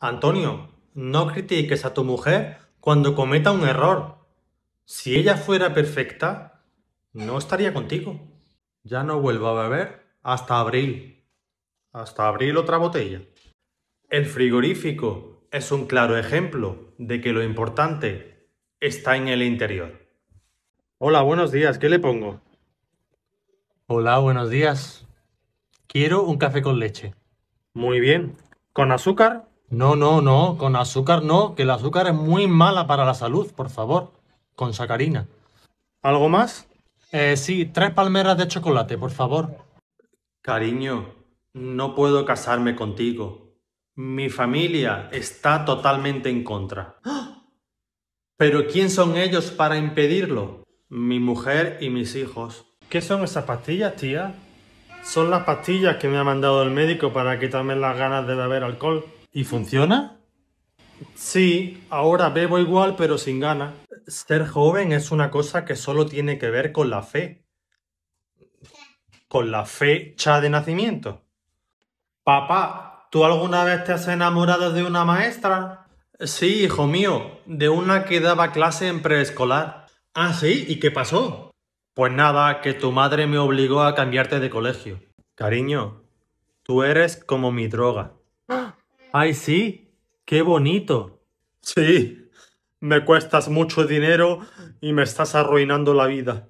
Antonio, no critiques a tu mujer cuando cometa un error. Si ella fuera perfecta, no estaría contigo. Ya no vuelvo a beber hasta abril. Hasta abril otra botella. El frigorífico es un claro ejemplo de que lo importante está en el interior. Hola, buenos días. ¿Qué le pongo? Hola, buenos días. Quiero un café con leche. Muy bien. ¿Con azúcar? No, no, no, con azúcar no, que el azúcar es muy mala para la salud, por favor, con sacarina. ¿Algo más? Eh, sí, tres palmeras de chocolate, por favor. Cariño, no puedo casarme contigo. Mi familia está totalmente en contra. Pero ¿quién son ellos para impedirlo? Mi mujer y mis hijos. ¿Qué son esas pastillas, tía? Son las pastillas que me ha mandado el médico para quitarme las ganas de beber alcohol. ¿Y funciona? Sí, ahora bebo igual pero sin ganas. Ser joven es una cosa que solo tiene que ver con la fe. Con la fecha de nacimiento. Papá, ¿tú alguna vez te has enamorado de una maestra? Sí, hijo mío, de una que daba clase en preescolar. Ah, sí, ¿y qué pasó? Pues nada, que tu madre me obligó a cambiarte de colegio. Cariño, tú eres como mi droga. ¡Ay, sí! ¡Qué bonito! Sí, me cuestas mucho dinero y me estás arruinando la vida.